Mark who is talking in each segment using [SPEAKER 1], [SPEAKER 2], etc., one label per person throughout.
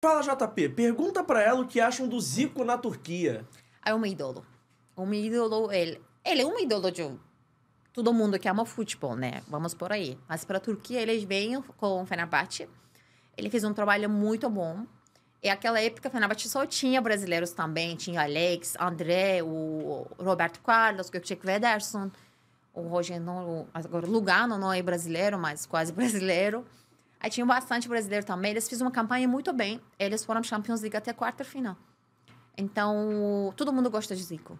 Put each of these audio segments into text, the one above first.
[SPEAKER 1] Fala, JP, pergunta para ela o que acham do Zico na Turquia.
[SPEAKER 2] Ah, é um ídolo. Um ídolo, ele, ele é um ídolo de todo mundo que ama futebol, né? Vamos por aí. Mas para a Turquia, ele vêm com o Fenerbahçe. Ele fez um trabalho muito bom. E aquela época, o Fenerbahçe só tinha brasileiros também. Tinha Alex, André, o Roberto Carlos, o Gökçek Vederson. O Roger, não, agora Lugano não é brasileiro, mas quase brasileiro. Aí tinha bastante brasileiro também. Eles fizeram uma campanha muito bem. Eles foram Champions League até quarta final. Então, todo mundo gosta de Zico.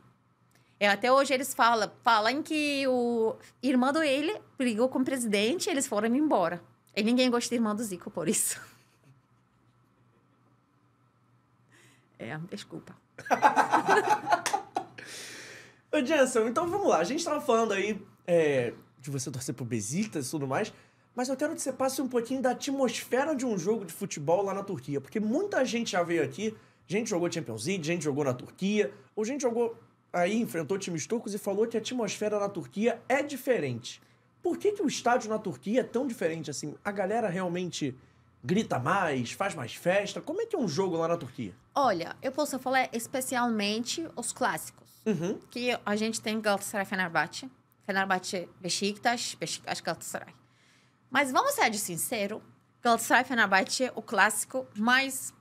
[SPEAKER 2] É, até hoje eles falam, falam que o irmão do ele brigou com o presidente e eles foram embora. E ninguém gosta do irmão do Zico por isso.
[SPEAKER 1] É, desculpa. Ô, então vamos lá. A gente tava falando aí é, de você torcer pro Besiktas e tudo mais mas eu quero que você passe um pouquinho da atmosfera de um jogo de futebol lá na Turquia, porque muita gente já veio aqui, gente jogou Champions League, gente jogou na Turquia, ou gente jogou aí, enfrentou times turcos e falou que a atmosfera na Turquia é diferente. Por que, que o estádio na Turquia é tão diferente assim? A galera realmente grita mais, faz mais festa? Como é que é um jogo lá na Turquia?
[SPEAKER 2] Olha, eu posso falar especialmente os clássicos. Uhum. Que a gente tem Galatasaray Fenerbahçe, Fenerbahçe Beşiktaş, Beşiktaş Galatasaray. Mas vamos ser de sincero, Galatasaray Fenerbahçe é o clássico mais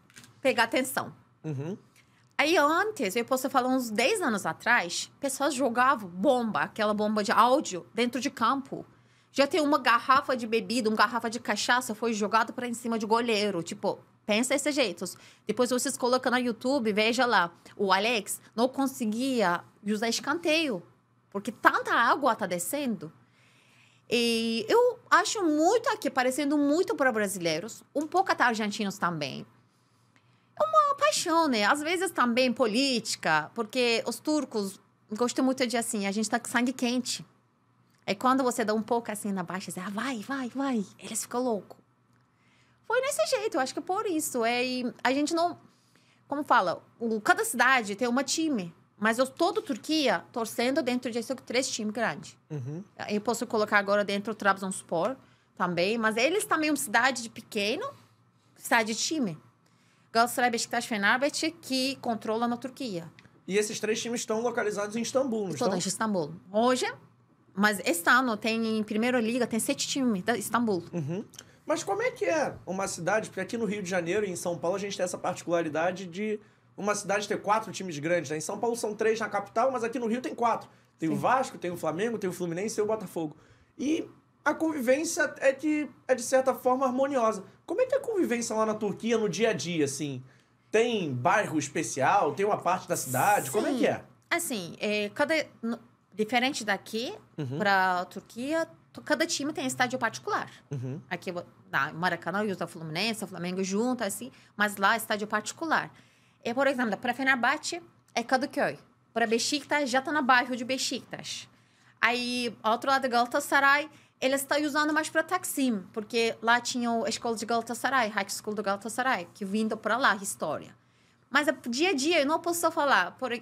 [SPEAKER 2] pegar atenção. Uhum. Aí antes, eu posso falar uns 10 anos atrás, pessoas jogavam bomba, aquela bomba de áudio, dentro de campo. Já tem uma garrafa de bebida, uma garrafa de cachaça foi jogada para em cima de goleiro. Tipo, pensa esses jeitos. Depois vocês colocam no YouTube, veja lá. O Alex não conseguia usar escanteio, porque tanta água tá descendo. E eu acho muito aqui, parecendo muito para brasileiros, um pouco até argentinos também. É uma paixão, né? Às vezes também política, porque os turcos gostam muito de assim, a gente tá com sangue quente. É quando você dá um pouco assim na baixa, você, ah, vai, vai, vai. Eles ficam loucos. Foi nesse jeito, eu acho que por isso. É, a gente não. Como fala? cada cidade tem uma time. Mas eu todo Turquia torcendo dentro de três times grandes. Uhum. Eu posso colocar agora dentro o Trabzonspor também, mas eles também uma cidade de pequeno, cidade de time. Galatasaray, Beşiktaş, Fenerbahçe que controla na Turquia.
[SPEAKER 1] E esses três times estão localizados em Istambul, não estão? Estão em
[SPEAKER 2] Istambul. Hoje, mas este ano tem em Primeira Liga tem sete times da Istambul. Uhum.
[SPEAKER 1] Mas como é que é uma cidade? Porque aqui no Rio de Janeiro e em São Paulo a gente tem essa particularidade de uma cidade ter quatro times grandes, né? Em São Paulo são três na capital, mas aqui no Rio tem quatro. Tem Sim. o Vasco, tem o Flamengo, tem o Fluminense e o Botafogo. E a convivência é de, é de certa forma harmoniosa. Como é que é a convivência lá na Turquia no dia a dia, assim? Tem bairro especial? Tem uma parte da cidade? Sim. Como é que é?
[SPEAKER 2] Assim, é, cada, diferente daqui uhum. para a Turquia, cada time tem estádio particular. Uhum. Aqui, na Maracanã, eu uso a Fluminense, o Flamengo junto, assim. Mas lá, estádio é particular. É por exemplo, para Fenerbahçe é Kadıköy. Para Beşiktaş já está no bairro de Beşiktaş. Aí, ao outro lado, Galatasaray, ele está usando mais para Taksim, porque lá tinha a escola de Galatasaray, High School do Galatasaray, que vindo para lá, história. Mas é, dia a dia, eu não posso falar. Por,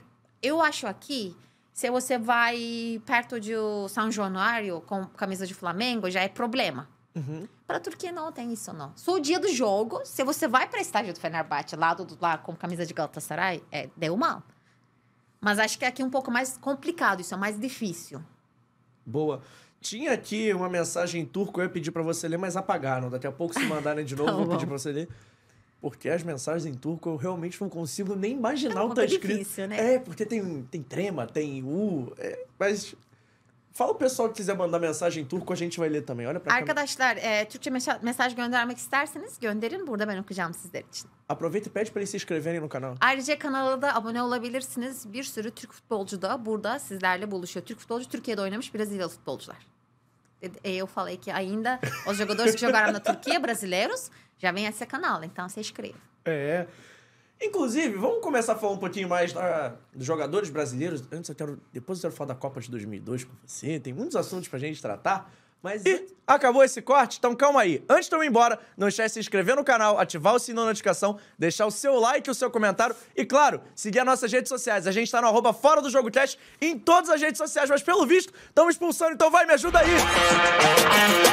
[SPEAKER 2] eu acho aqui, se você vai perto de São Januário com camisa de Flamengo, já é problema. Uhum. Para a Turquia não tem isso, não. Só o dia do jogo, se você vai para a estágio do Fenerbahçe, lá, do, lá com camisa de Galatasaray, é, deu mal. Mas acho que é aqui é um pouco mais complicado, isso é mais difícil.
[SPEAKER 1] Boa. Tinha aqui uma mensagem em turco, eu ia pedir para você ler, mas apagaram. Daqui a pouco se mandarem de novo, tá vou pedir para você ler. Porque as mensagens em turco eu realmente não consigo nem imaginar é o que tá escrito. Difícil, né? É, porque tem, tem trema, tem u, é, mas Fala o pessoal que quiser mandar mensagem em turco, a gente vai ler também. Olha pra Arkadaşlar,
[SPEAKER 2] é, eh, Türkçe mesaj göndermek isterseniz gönderin. Burada ben okuyacağım sizler için.
[SPEAKER 1] Aproveita e pede para eles se inscreverem no canal.
[SPEAKER 2] Ayrıca kanala da abone olabilirsiniz. Bir sürü Türk futbolcu da burada sizlerle buluşuyor. Türk futbolcu Türkiye'de oynamış Brezilyalı futbolcular. Eu falei que ainda os jogadores que jogaram na Turquia brasileiros já vem a esse canal, então se inscreva.
[SPEAKER 1] É. Inclusive, vamos começar a falar um pouquinho mais da, dos jogadores brasileiros. Antes eu quero, depois eu quero falar da Copa de 2002 com você. Tem muitos assuntos pra gente tratar. Mas e acabou esse corte? Então calma aí. Antes de eu ir embora, não esquece de se inscrever no canal, ativar o sininho da notificação, deixar o seu like, o seu comentário e, claro, seguir as nossas redes sociais. A gente tá no arroba fora do jogo cast em todas as redes sociais, mas pelo visto, estamos expulsando, então vai, me ajuda aí!